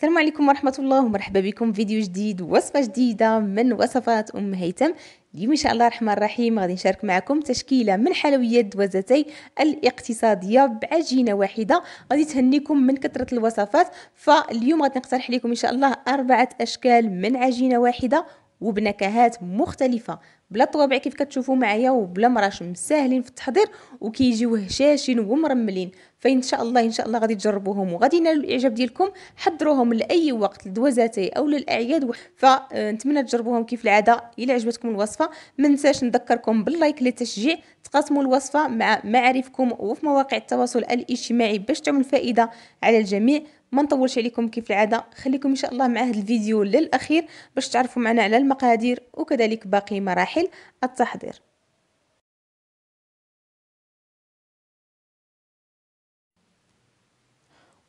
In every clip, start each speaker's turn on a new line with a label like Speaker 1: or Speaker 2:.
Speaker 1: السلام عليكم ورحمة الله ومرحبا بكم فيديو جديد وصفة جديدة من وصفات أم هيثم اليوم إن شاء الله الرحمن الرحيم غادي نشارك معكم تشكيلة من حلويات دوزتي الاقتصادية بعجينة واحدة غادي تهنيكم من كثرة الوصفات فاليوم غادي نقترح لكم إن شاء الله أربعة أشكال من عجينة واحدة وبنكهات مختلفه بلا طوابع كيف كتشوفوا معايا وبلا مراشم ساهلين في التحضير وكيجيو هشاشين ومرملين فان شاء الله ان شاء الله غادي تجربوهم وغادي ينالوا الاعجاب ديالكم حضروهم لاي وقت لدوازاتي او للاعياد فنتمنى آه، تجربوهم كيف العاده الا عجبتكم الوصفه ما ننساش نذكركم باللايك للتشجيع تقاسموا الوصفه مع معارفكم وفي مواقع التواصل الاجتماعي باش تعمل فائده على الجميع ما نطولش عليكم كيف العاده خليكم ان شاء الله مع هذا الفيديو للاخير باش تعرفوا معنا على المقادير وكذلك باقي مراحل التحضير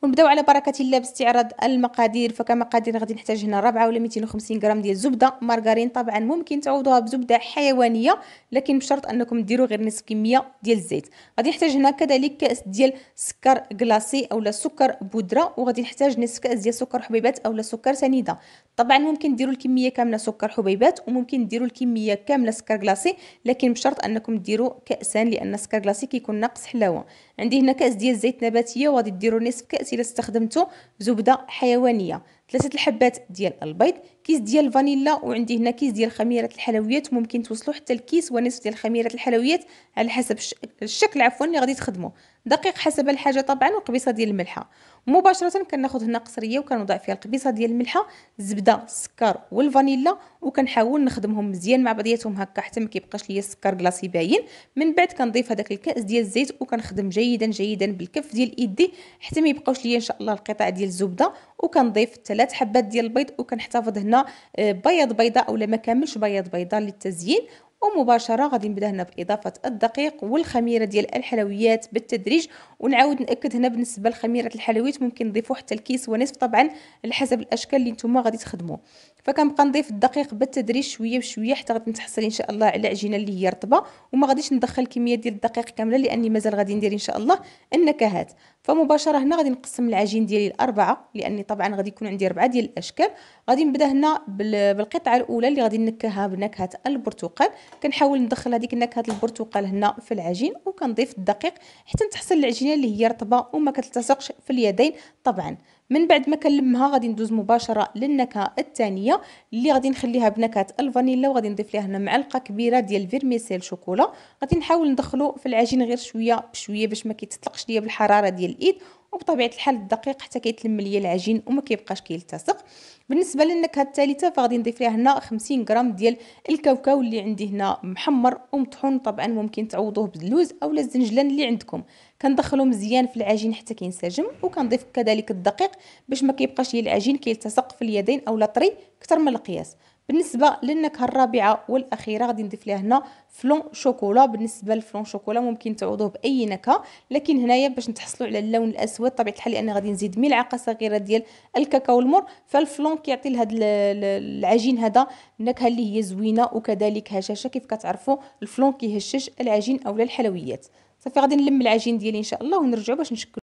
Speaker 1: ونبداو على بركه الله باستعراض المقادير فكمقادير غادي نحتاج هنا 4 ولا 250 غرام ديال الزبده مارغرين طبعا ممكن تعوضوها بزبده حيوانيه لكن بشرط انكم ديروا غير نصف كميه ديال الزيت غادي نحتاج هنا كذلك كاس ديال سكر كلاصي اولا سكر بودره وغادي نحتاج نصف كاس ديال سكر حبيبات اولا سكر سنيده طبعا ممكن ديروا الكميه كامله سكر حبيبات وممكن ديروا الكميه كامله سكر كلاصي لكن بشرط انكم ديروا كاسان لان السكر كلاصي كيكون ناقص حلاوه عندي هنا كاس ديال زيت نباتيه وغادي ديروا نصف كاس الا استخدمتو زبده حيوانيه ثلاثه الحبات ديال البيض كيس ديال الفانيلا وعندي هنا كيس ديال خميره الحلويات ممكن توصلوا حتى الكيس ونصف ديال خميره الحلويات على حسب الشكل عفوا اللي غادي تخدموا دقيق حسب الحاجه طبعا وقبيصه ديال الملحه مباشره كناخذ هنا قصريه وكنوضع فيها القبيصه ديال الملحه الزبده السكر والفانيلا وكنحاول نخدمهم مزيان مع بعضياتهم هكا حتى ما كيبقاش ليا السكر كلاصي باين من بعد كنضيف هذاك الكاس ديال الزيت وكنخدم جيدا جيدا بالكف ديال ايدي حتى ما يبقاوش ليا ان شاء الله القطع ديال الزبده وكنضيف ثلاث حبات ديال البيض وكنحتفظ هنا آه، بيض بيضه اولا ما كاملش بيض بيضه للتزيين ومباشره غادي نبدا هنا باضافه الدقيق والخميره ديال الحلويات بالتدريج ونعاود ناكد هنا بالنسبه لخميره الحلويات ممكن نضيفوا حتى الكيس ونصف طبعا على حسب الاشكال اللي نتوما غادي تخدموا فكنبقى نضيف الدقيق بالتدريج شويه بشويه حتى غادي نتحصل ان شاء الله على عجينه اللي هي رطبه وما غاديش ندخل كميه ديال الدقيق كامله لاني مازال غادي ندير ان شاء الله النكهات فمباشره هنا غادي نقسم العجين ديالي لاربعه لاني طبعا غادي يكون عندي اربعه ديال الاشكال غادي نبدا هنا بالقطعه الاولى اللي غادي نكهها بنكهه البرتقال كنحاول ندخل هذيك نكهه البرتقال هنا في العجين وكنضيف الدقيق حتى نتحصل العجينه اللي هي رطبه وما كتلتصقش في اليدين طبعا من بعد ما كنلمها غادي ندوز مباشره للنكهه الثانيه اللي غادي نخليها بنكهه الفانيلا وغادي نضيف ليها هنا معلقه كبيره ديال فيرميسيل شوكولا غادي نحاول ندخلو في العجين غير شويه بشويه باش ما كيتطلقش ليا بالحراره ديال الايد وبطبيعه الحال الدقيق حتى كيتلم ليا العجين وما كيبقاش كيلتصق بالنسبه للنكهه الثالثه فغادي نضيف ليها هنا 50 غرام ديال الكاوكاو اللي عندي هنا محمر ومطحون طبعا ممكن تعوضوه باللوز اولا الزنجلان اللي عندكم كندخلو مزيان في العجين حتى كينسجم وكنضيف كذلك الدقيق باش ما كيبقاش العجين كيلتصق في اليدين اولا طري اكثر من القياس بالنسبه للنكهه الرابعه والاخيره غادي نضيف ليها هنا فلون شوكولا بالنسبه للفلون شوكولا ممكن تعوضوه باي نكهه لكن هنايا باش نتحصلوا على اللون الاسود طبيعه الحال لان غادي نزيد ملعقه صغيره ديال الكاكاو المر فالفلون كيعطي لهاد العجين هذا النكهه اللي هي زوينه وكذلك هشاشه كيف كتعرفوا الفلون كيهشش العجين اولا الحلويات صافي غادي نلم العجين ديالي ان شاء الله ونرجعوا باش نشكل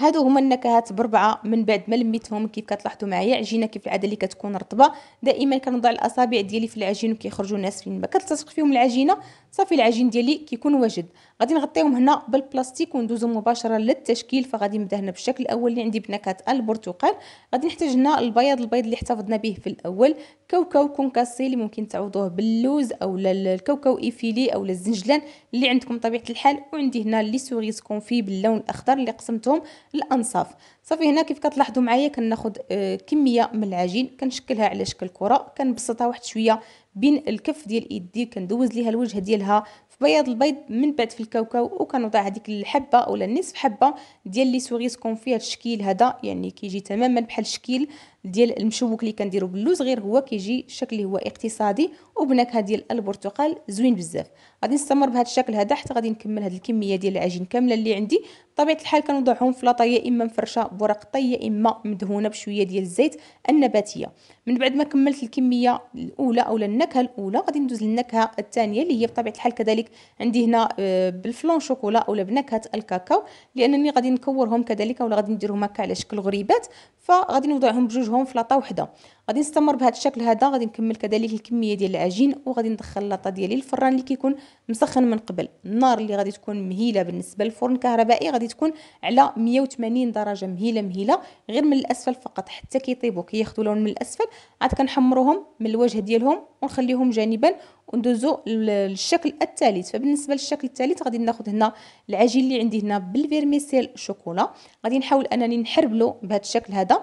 Speaker 1: هادو هما النكهات بربعه من بعد ما لميتهم كيف كتلاحظوا معايا عجينه كيف العاده اللي كتكون رطبه دائما كنضع الاصابع ديالي في العجين وكيخرجوا فين ما كتلتصق فيهم العجينه صافي العجين ديالي كيكون واجد غادي نغطيهم هنا بالبلاستيك وندوزو مباشره للتشكيل فغادي نبدا هنا بالشكل الاول اللي عندي بنكهه البرتقال غادي نحتاج هنا البياض البيض اللي احتفظنا به في الاول كاوكاو كونكاسي اللي ممكن تعوضوه باللوز او الكاوكاو ايفيلي او الزنجلان اللي عندكم طبيعه الحال وعندي هنا لي سوريس كونفي باللون الاخضر اللي قسمتهم الانصاف صافي هنا كيف كتلاحظوا معايا كناخد آه، كميه من العجين كنشكلها على شكل كره كنبسطها واحد شويه بين الكف ديال يدي كندوز ليها الوجه ديالها في بياض البيض من بعد في الكاوكاو وكنوضع هذيك الحبه اولا نصف حبه ديال لي سوغيس كون هذا الشكل هذا يعني كيجي تماما بحال الشكل ديال المشوك اللي كنديرو باللوز غير هو كيجي الشكل اللي هو اقتصادي وبنكهه ديال البرتقال زوين بزاف غادي نستمر بهذا الشكل هذا حتى غادي نكمل هذه الكميه ديال العجين كامله اللي عندي بطبيعه الحال كنوضعهم في لاطا يا اما مفرشه بورق طي يا اما مدهونه بشويه ديال الزيت النباتيه من بعد ما كملت الكميه الاولى اولا النكهه الاولى غادي ندوز للنكهه الثانيه اللي هي بطبيعه الحال كذلك عندي هنا آه، بالفلون شوكولا اولا بنكهه الكاكاو لانني غادي نكورهم كذلك ولا غادي نديرهم هكا على شكل غريبات فغادي نوضعهم بجوجهم في لاطا وحده غادي نستمر بهذا الشكل هذا غادي نكمل كذلك الكميه ديال العجين وغادي ندخل لاطا ديالي للفران اللي كيكون مسخن من قبل النار اللي غادي تكون مهيله بالنسبه للفرن الكهربائي غادي تكون على 180 درجه مهيله مهيله غير من الاسفل فقط حتى كيطيبوا كياخذوا لون من الاسفل عاد كنحمروهم من الوجه ديالهم ونخليهم جانبا وندوزو للشكل الثالث فبالنسبه للشكل الثالث غادي ناخذ هنا العجين اللي عندي هنا بالفيرميسيل شوكولا غادي نحاول انني نحربلو بهذا الشكل هذا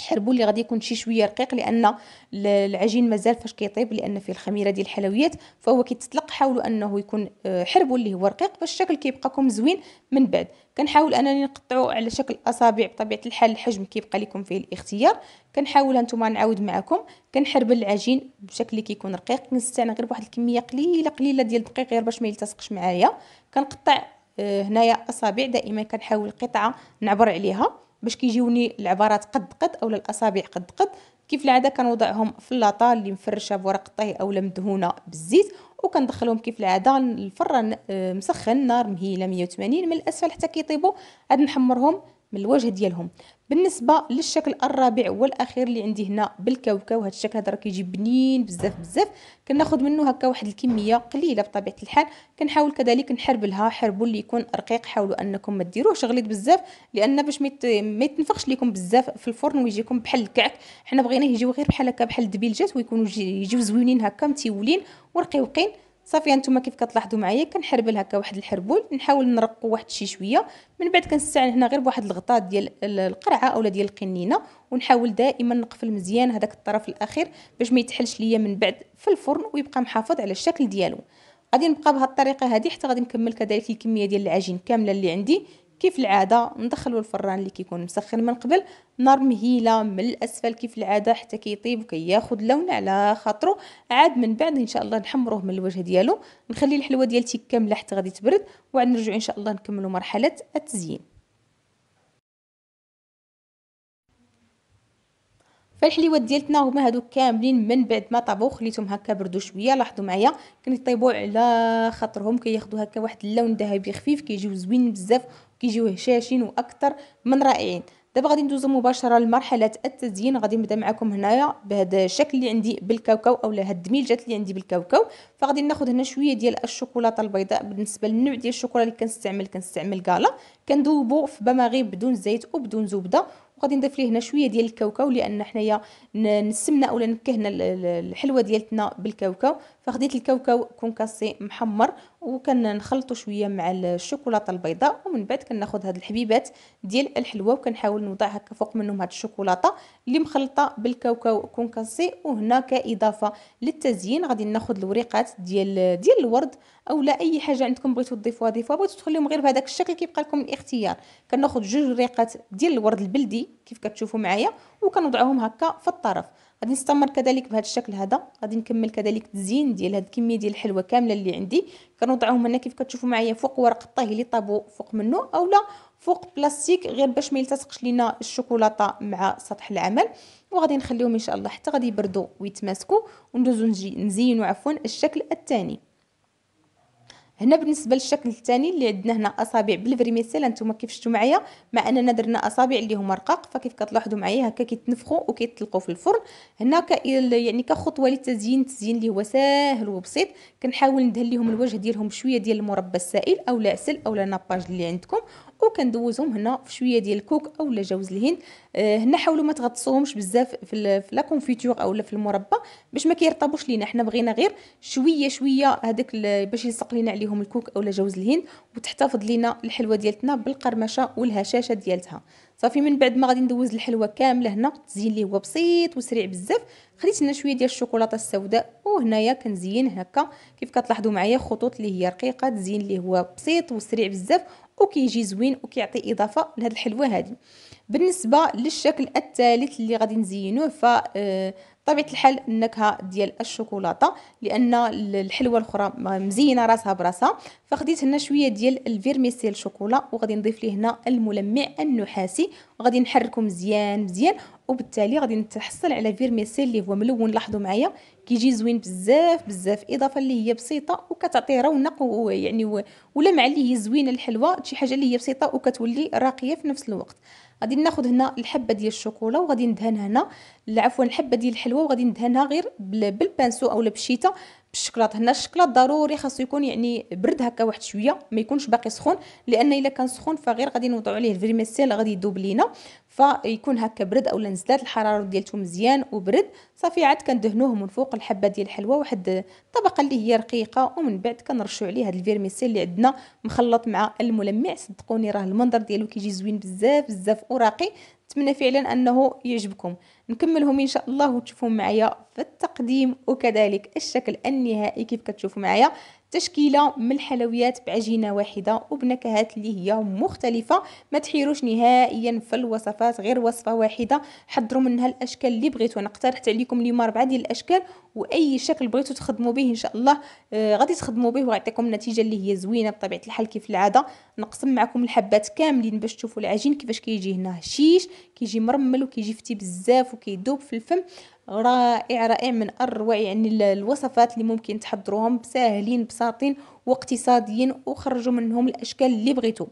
Speaker 1: حربوا اللي غادي يكون شي شويه رقيق لان العجين مازال فاش كيطيب لان فيه الخميره ديال الحلويات فهو كيتطلق حاولوا انه يكون آه، حربوا اللي هو رقيق باش الشكل كيبقاكم زوين من بعد كنحاول انني نقطعو على شكل اصابع بطبيعه الحال الحجم كيبقى لكم فيه الاختيار كنحاول هانتوما نعاود معكم كنحرب العجين بشكل اللي كيكون رقيق كنستعمل غير واحد الكميه قليله قليله ديال الدقيق غير باش ما يلتصقش معايا كنقطع آه، هنايا اصابع دائما كنحاول قطعه نعبر عليها باش كيجيوني العبارات قد قد اولا الاصابع قد قد كيف العاده كنوضعهم في اللاطه اللي مفرشه بورق الطهي اولا مدهونه بالزيت وكندخلهم كيف العاده الفران آه، مسخن نار مهيله 180 من الاسفل حتى كيطيبوا عاد نحمرهم من الوجه ديالهم بالنسبه للشكل الرابع والاخير اللي عندي هنا بالكاوكاو هذا الشكل هذا راه كيجي بنين بزاف بزاف كناخذ منه هكا واحد الكميه قليله بطبيعه الحال كنحاول كذلك نحربلها حربوا اللي يكون رقيق حاولوا انكم ما ديروهش غليظ بزاف لان باش ما يتنفخش لكم بزاف في الفرن ويجيكم بحال الكعك حنا بغيناه يجيو غير بحال هكا بحال الدبيلجات ويكونوا يجيو زوينين هكا متيولين ورقيقين صافي انتم كيف كتلاحظوا معايا كنحربل هكا واحد الحربول نحاول نرقو واحد شي شويه من بعد كنستعمل هنا غير بواحد الغطاء ديال القرعه اولا ديال القنينه ونحاول دائما نقفل مزيان هذاك الطرف الاخير باش ما يتحلش ليا من بعد في الفرن ويبقى محافظ على الشكل ديالو غادي نبقى بهاد الطريقه هذه حتى غادي نكمل كذلك الكميه ديال العجين كامله اللي عندي كيف العاده ندخلوا الفران اللي كيكون مسخن من قبل نار مهيله من الاسفل كيف العاده حتى كيطيب وكياخذ لون على خاطرو عاد من بعد ان شاء الله نحمروه من الوجه ديالو نخلي الحلوه ديالتي كامله حتى غادي تبرد وعاد نرجع ان شاء الله نكملوا مرحله التزيين فالحليوات ديالتنا هما هادو كاملين من بعد ما طابو خليتهم هكا بردو شويه لاحظوا معايا كنطيبوا على خاطرهم كياخذوا هكا واحد اللون ذهبي خفيف كيجيو زوين بزاف كيجيو هشاشين واكثر من رائعين دابا غادي ندوزو مباشره لمرحله التزيين غادي نبدا معكم هنايا بهذا الشكل اللي عندي بالكاوكاو اولا هاد الدميجات اللي عندي بالكاوكاو فغادي ناخذ هنا شويه ديال الشوكولاته البيضاء بالنسبه للنوع ديال الشوكولا اللي كنستعمل كنستعمل كالا كندوبو في بماغي بدون زيت وبدون زبده وغادي نضيف ليه هنا شويه ديال الكاوكاو لان حنايا نسمنا اولا نكهنا الحلوه ديالتنا بالكاوكاو فخديت الكاوكاو كونكاسي محمر وكنخلطو شويه مع الشوكولاته البيضاء ومن بعد كناخذ هاد الحبيبات ديال الحلوه وكنحاول نوضع هكا فوق منهم هاد الشوكولاته اللي مخلطه بالكاوكاو كونكاسي وهنا كاضافه للتزيين غادي ناخذ الوريقات ديال ديال الورد او لا اي حاجه عندكم بغيتو تضيفوها ضيفوها بغيتو تخليهم غير بهذاك الشكل كيبقى لكم الاختيار كناخذ جوج وريقات ديال الورد البلدي كيف كتشوفوا معايا وكنوضعهم هكا في الطرف غادي نستمر كذلك بهذا الشكل هذا غادي نكمل كذلك التزيين ديال هاد الكميه ديال الحلوى كامله اللي عندي كنوضعهم هنا كيف كتشوفوا معايا فوق ورق الطهي اللي طابو فوق منه اولا فوق بلاستيك غير باش ما يلتصقش لينا الشوكولاته مع سطح العمل وغادي نخليهم ان شاء الله حتى غادي يبردوا ويتماسكوا وندوزو نجي نزينوا عفوا الشكل الثاني هنا بالنسبه للشكل الثاني اللي عندنا هنا اصابع بالفريميسيل انتم كيف شفتوا معايا مع اننا درنا اصابع اللي هما رقاق فكيف كتلاحظوا معايا هكا كيتنفخوا وكيتطلقوا في الفرن هنا ك... يعني كخطوه للتزيين التزيين اللي هو ساهل وبسيط كنحاول ندهن لهم الوجه ديالهم شويه ديال المربى السائل او العسل او لا ناباج اللي عندكم وكندوزهم هنا في شويه ديال الكوك اولا جوز الهند آه هنا حاولوا ما تغطسوهمش بزاف في لا كونفيتور اولا في المربى باش ما كيرطبوش لينا حنا بغينا غير شويه شويه هذاك باش يلصق لينا عليهم الكوك اولا جوز الهند وتحتفظ لينا الحلوه ديالتنا بالقرمشه والهشاشه ديالتها صافي من بعد ما غادي ندوز الحلوه كامله هنا التزيين اللي هو بسيط وسريع بزاف خديت هنا شويه ديال الشوكولاته السوداء وهنايا كنزين هكا كيف كتلاحظوا معايا خطوط اللي هي رقيقه تزين اللي هو بسيط وسريع بزاف وكيجي زوين وكيعطي اضافه لهاد الحلوه هذه بالنسبه للشكل الثالث اللي غادي نزينوه ف آه، طبيعه الحال النكهه ديال الشوكولاته لان الحلوه الاخرى مزينه راسها براسها فخديت هنا شويه ديال الفيرميسيل شوكولا وغادي نضيف ليه هنا الملمع النحاسي وغادي نحركو مزيان مزيان وبالتالي غادي نتحصل على فيرميسيل اللي هو ملون لاحظوا معايا كيجي زوين بزاف بزاف اضافه اللي هي بسيطه وكتعطي رونق ويعني ولمع اللي هي زوينه الحلوه شي حاجه اللي هي بسيطه وكتولي راقيه في نفس الوقت غادي ناخذ هنا الحبه ديال الشوكولا وغادي ندهنها هنا عفوا الحبه ديال الحلوه وغادي ندهنها غير بالبانسو اولا بالشيته بالشكلاط هنا الشكلاط ضروري خاصو يكون يعني برد هكا واحد شويه ما يكونش باقي سخون لان الا كان سخون فغير غادي نوضعوا عليه الفريميسيل غادي يذوب لينا فيكون هكا برد اولا نزلات الحراره ديالته مزيان وبرد صافي عاد كندهنوه من فوق الحبه ديال الحلوى واحد الطبقه اللي هي رقيقه ومن بعد كنرشوا عليه هذا الفيرميسيل اللي عندنا مخلط مع الملمع صدقوني راه المنظر ديالو كيجي زوين بزاف بزاف وراقي نتمنى فعلا انه يعجبكم نكملهم ان شاء الله وتشوفوهم معايا في التقديم وكذلك الشكل النهائي كيف كتشوفوا معايا تشكيله من الحلويات بعجينه واحده وبنكهات اللي هي مختلفه ما تحيروش نهائيا في الوصفات غير وصفه واحده حضروا منها الاشكال اللي بغيتو انا اقترحت عليكم اليوم اربعه ديال الاشكال واي شكل بغيتو تخدموا به ان شاء الله آه غادي تخدموا به وغيعطيكم النتيجه اللي هي زوينه بطبيعه الحال كيف العاده نقسم معكم الحبات كاملين باش تشوفوا العجين كيفاش كيجي هنا هشيش كيجي مرمل وكيجي فتي بزاف وكيدوب في الفم رائع رائع من اروع يعني الوصفات اللي ممكن تحضروهم ساهلين بساطين واقتصاديين وخرجوا منهم الاشكال اللي بغيتو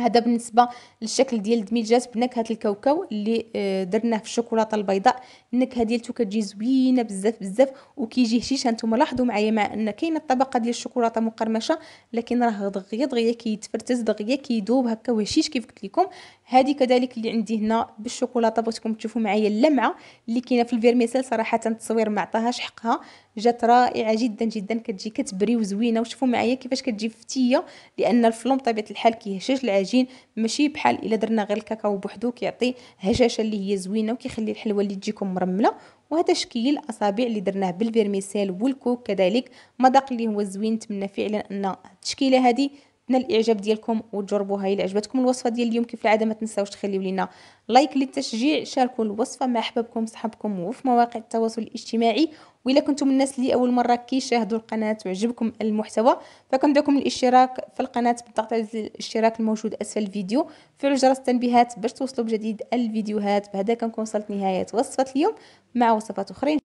Speaker 1: هذا بالنسبه للشكل ديال دميجات بنكهه الكاوكاو اللي آه، درناه في الشوكولاته البيضاء النكهه ديالته كتجي زوينه بزاف بزاف وكيجي هشيش هانتوما لاحظوا معايا مع ان كاينه الطبقه ديال الشوكولاته مقرمشه لكن راه دغيا دغيا كيتفرتز دغيا كيدوب هكا وهشيش كيف قلت لكم هذه كذلك اللي عندي هنا بالشوكولاته بغيتكم تشوفوا معايا اللمعه اللي كاينه في الفيرميسيل صراحه التصوير ما عطاهاش حقها جات رائعه جدا جدا كتجي كتبري وزوينه وشوفوا معايا كيفاش كتجي فتيه لان الفلون بطبيعه الحال كيهشش العجين ماشي بحال الا درنا غير الكاكاو بوحدو كيعطي هشاشه اللي هي زوينه وكيخلي الحلوه اللي تجيكم مرمله وهذا شكل الاصابع اللي درناه بالفيرميسيل والكوك كذلك مذاق اللي هو زوين نتمنى فعلا ان التشكيله هذه تنال الاعجاب ديالكم وتجربوها الى عجبتكم الوصفه ديال اليوم كيف العاده ما تنساوش تخليو لينا لايك للتشجيع شاركوا الوصفه مع احبابكم صحابكم وفي مواقع التواصل الاجتماعي والا كنتم من الناس اللي اول مره كيشاهدوا القناه وعجبكم المحتوى فكنبغيكم الاشتراك في القناه بالضغط على الاشتراك الموجود اسفل الفيديو فعلوا جرس التنبيهات باش توصلوا بجديد الفيديوهات بهذا كنكون وصلت نهايه وصفه اليوم مع وصفات اخرين